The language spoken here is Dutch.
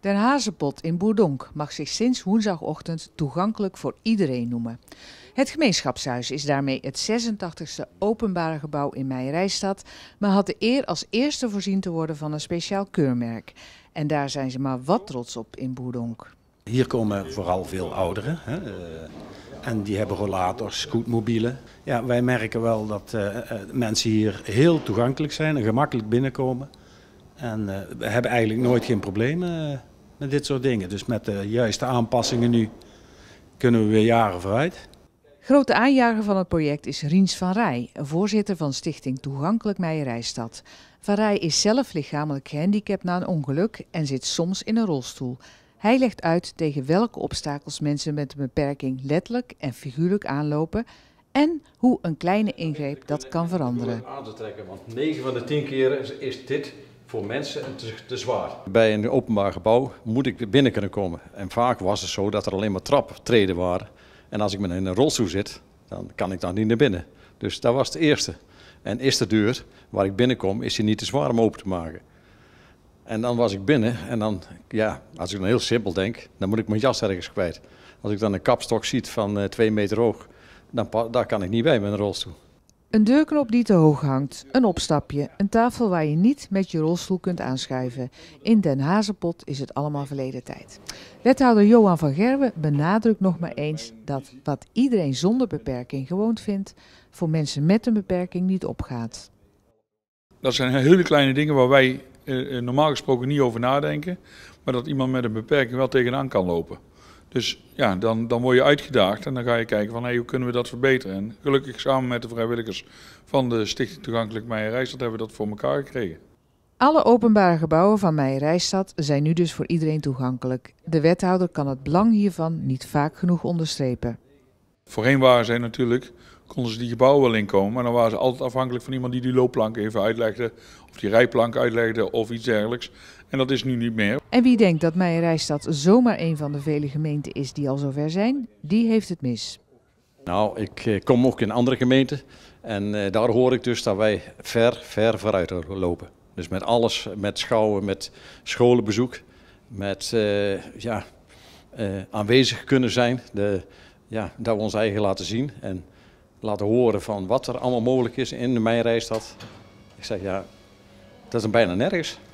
De Hazenpot in Boerdonk mag zich sinds woensdagochtend toegankelijk voor iedereen noemen. Het gemeenschapshuis is daarmee het 86e openbare gebouw in Meijerijstad, maar had de eer als eerste voorzien te worden van een speciaal keurmerk. En daar zijn ze maar wat trots op in Boerdonk. Hier komen vooral veel ouderen. Hè? Eh, en die hebben rollators, scootmobielen. Ja, wij merken wel dat eh, eh, mensen hier heel toegankelijk zijn en gemakkelijk binnenkomen. En eh, we hebben eigenlijk nooit geen problemen eh, met dit soort dingen. Dus met de juiste aanpassingen nu kunnen we weer jaren vooruit. Grote aanjager van het project is Riens van Rij, voorzitter van Stichting Toegankelijk Meijerijstad. Van Rij is zelf lichamelijk gehandicapt na een ongeluk en zit soms in een rolstoel. Hij legt uit tegen welke obstakels mensen met een beperking letterlijk en figuurlijk aanlopen en hoe een kleine ingreep dat kan veranderen. Aan te trekken, want 9 van de 10 keer is dit voor mensen te, te, zwaar. Bij een openbaar gebouw moet ik binnen kunnen komen. En vaak was het zo dat er alleen maar traptreden waren. En als ik met een rolstoel zit, dan kan ik daar niet naar binnen. Dus dat was het eerste. En is de deur waar ik binnenkom, is die niet te zwaar om open te maken. En dan was ik binnen en dan, ja, als ik dan heel simpel denk, dan moet ik mijn jas ergens kwijt. Als ik dan een kapstok ziet van uh, twee meter hoog, dan daar kan ik niet bij met een rolstoel. Een deurknop die te hoog hangt, een opstapje, een tafel waar je niet met je rolstoel kunt aanschuiven. In Den Hazenpot is het allemaal verleden tijd. Wethouder Johan van Gerwe benadrukt nog maar eens dat wat iedereen zonder beperking gewoon vindt, voor mensen met een beperking niet opgaat. Dat zijn hele kleine dingen waar wij eh, eh normaal gesproken niet over nadenken, maar dat iemand met een beperking wel tegenaan kan lopen. Dus ja, dan, dan word je uitgedaagd en dan ga je kijken van hey, hoe kunnen we dat verbeteren. En gelukkig samen met de vrijwilligers van de Stichting Toegankelijk Meijerijstad hebben we dat voor elkaar gekregen. Alle openbare gebouwen van Meijerijstad zijn nu dus voor iedereen toegankelijk. De wethouder kan het belang hiervan niet vaak genoeg onderstrepen. Voorheen waren zij natuurlijk, konden ze die gebouwen wel inkomen, maar dan waren ze altijd afhankelijk van iemand die die loopplank even uitlegde, of die rijplank uitlegde of iets dergelijks. En dat is nu niet meer. En wie denkt dat Meijerijstad zomaar een van de vele gemeenten is die al zover zijn, die heeft het mis. Nou, ik eh, kom ook in andere gemeenten en eh, daar hoor ik dus dat wij ver, ver vooruit lopen. Dus met alles, met schouwen, met scholenbezoek, met eh, ja, aanwezig kunnen zijn. De, ja, dat we ons eigen laten zien en laten horen van wat er allemaal mogelijk is in de Meijerijstad. Ik zeg ja, dat is bijna nergens.